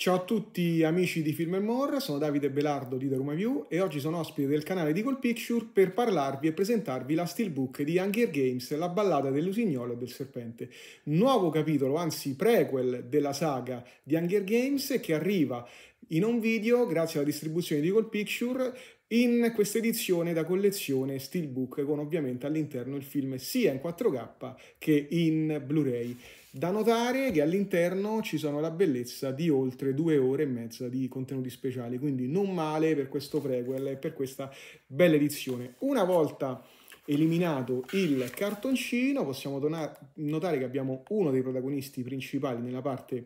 Ciao a tutti amici di Film More, sono Davide Belardo di The Roma View e oggi sono ospite del canale di Gold Picture per parlarvi e presentarvi la steelbook di Hunger Games, la ballata dell'usignolo e del serpente. Nuovo capitolo, anzi prequel della saga di Hunger Games che arriva in un video grazie alla distribuzione di Gold Picture in questa edizione da collezione Steelbook con ovviamente all'interno il film sia in 4K che in Blu-ray. Da notare che all'interno ci sono la bellezza di oltre due ore e mezza di contenuti speciali, quindi non male per questo prequel e per questa bella edizione. Una volta eliminato il cartoncino possiamo notare che abbiamo uno dei protagonisti principali nella parte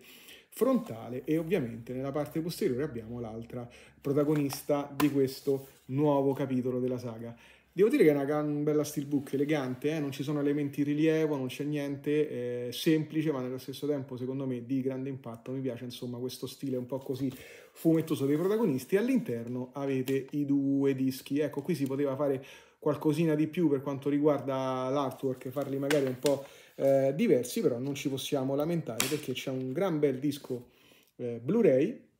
frontale e ovviamente nella parte posteriore abbiamo l'altra protagonista di questo nuovo capitolo della saga. Devo dire che è una bella steelbook elegante, eh? non ci sono elementi di rilievo, non c'è niente, eh, semplice ma nello stesso tempo secondo me di grande impatto, mi piace insomma questo stile un po' così fumettoso dei protagonisti, all'interno avete i due dischi, ecco qui si poteva fare qualcosina di più per quanto riguarda l'artwork, farli magari un po' eh, diversi, però non ci possiamo lamentare perché c'è un gran bel disco eh, Blu-ray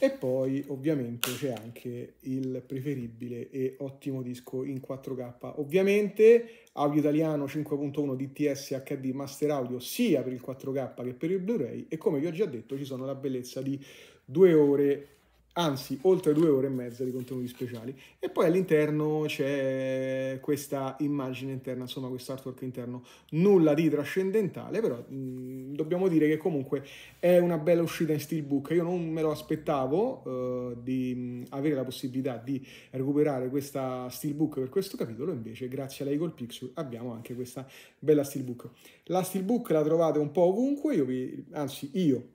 e poi ovviamente c'è anche il preferibile e ottimo disco in 4K. Ovviamente audio italiano 5.1 DTS HD Master Audio sia per il 4K che per il Blu-ray e come vi ho già detto ci sono la bellezza di due ore anzi oltre due ore e mezza di contenuti speciali e poi all'interno c'è questa immagine interna insomma questo artwork interno nulla di trascendentale però mh, mm, dobbiamo dire che comunque è una bella uscita in steelbook io non me lo aspettavo eh, di mm, avere la possibilità di recuperare questa steelbook per questo capitolo invece grazie alla Eagle Picture abbiamo anche questa bella steelbook la steelbook la trovate un po' ovunque io vi, anzi io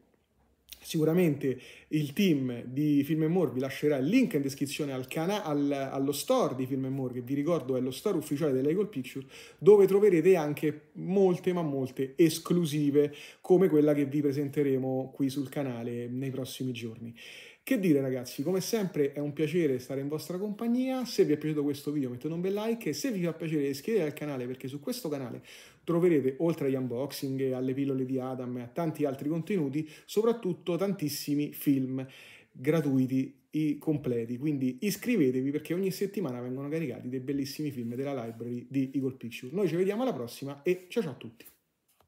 Sicuramente il team di Film More vi lascerà il link in descrizione al cana- al, allo store di Film More, che vi ricordo è lo store ufficiale dell'Eagle Picture, dove troverete anche molte ma molte esclusive, come quella che vi presenteremo qui sul canale nei prossimi giorni. Che dire ragazzi, come sempre è un piacere stare in vostra compagnia, se vi è piaciuto questo video mettete un bel like e se vi fa piacere iscrivetevi al canale perché su questo canale troverete oltre agli unboxing, alle pillole di Adam e a tanti altri contenuti, soprattutto tantissimi film gratuiti completi, quindi iscrivetevi perché ogni settimana vengono caricati dei bellissimi film della library di Eagle Picture. Noi ci vediamo alla prossima e ciao ciao a tutti!